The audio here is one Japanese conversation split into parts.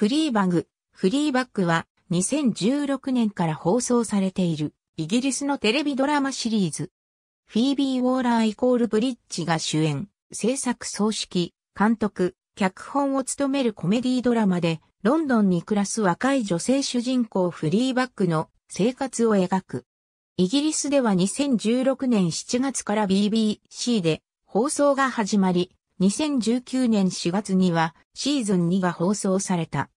フリーバグ、フリーバックは2016年から放送されているイギリスのテレビドラマシリーズ。フィービー・ウォーラーイコール・ブリッジが主演、制作総指揮、監督、脚本を務めるコメディドラマで、ロンドンに暮らす若い女性主人公フリーバックの生活を描く。イギリスでは2016年7月から BBC で放送が始まり、2019年4月にはシーズン2が放送された。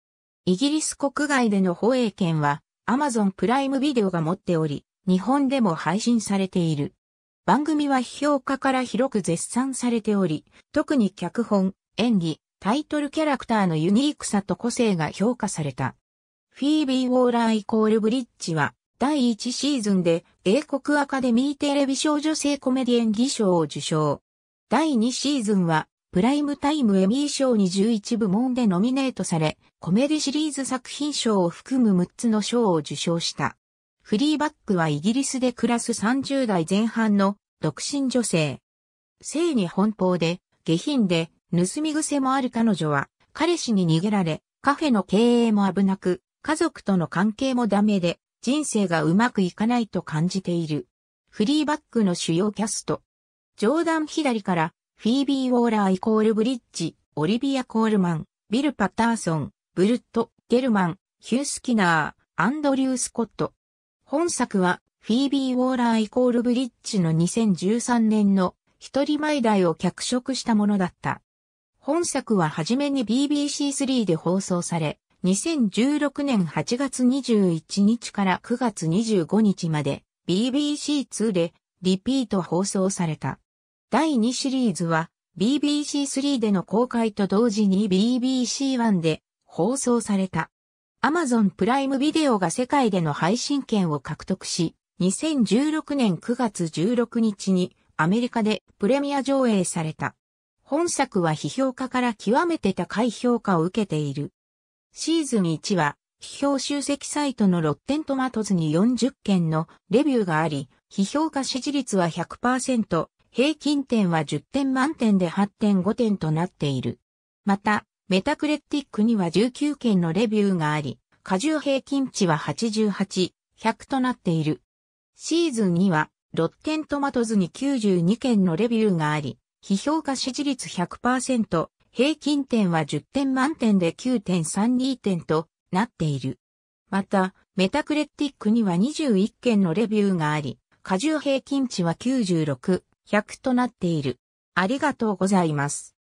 イギリス国外での放映権は Amazon プライムビデオが持っており、日本でも配信されている。番組は評価から広く絶賛されており、特に脚本、演技、タイトルキャラクターのユニークさと個性が評価された。フィービー・ウォーラーイコール・ブリッジは、第1シーズンで英国アカデミーテレビ賞女性コメディ演技賞を受賞。第2シーズンはプライムタイムエミー賞に11部門でノミネートされ、コメディシリーズ作品賞を含む6つの賞を受賞した。フリーバックはイギリスで暮らす30代前半の独身女性。性に奔放で、下品で、盗み癖もある彼女は、彼氏に逃げられ、カフェの経営も危なく、家族との関係もダメで、人生がうまくいかないと感じている。フリーバックの主要キャスト。ジョ左からフィービー・ウォーラーイコールブリッジ、オリビア・コールマン、ビル・パターソン、ブルット、ゲルマン、ヒュー・スキナー、アンドリュー・スコット。本作は、フィービー・ウォーラーイコールブリッジの2013年の一人前台を脚色したものだった。本作は初めに BBC3 で放送され、2016年8月21日から9月25日まで BBC2 でリピート放送された。第2シリーズは BBC3 での公開と同時に BBC1 で放送された。Amazon プライムビデオが世界での配信権を獲得し、2016年9月16日にアメリカでプレミア上映された。本作は批評家から極めて高い評価を受けている。シーズン1は批評集積サイトのロッテントマトズに40件のレビューがあり、批評家支持率は100%、平均点は10点満点で8.5点となっている。また、メタクレティックには19件のレビューがあり、過重平均値は88、100となっている。シーズンには、ロッテントマトズに92件のレビューがあり、非評価支持率100%、平均点は10点満点で9.32点となっている。また、メタクレティックには21件のレビューがあり、過重平均値は96、100となっている。ありがとうございます。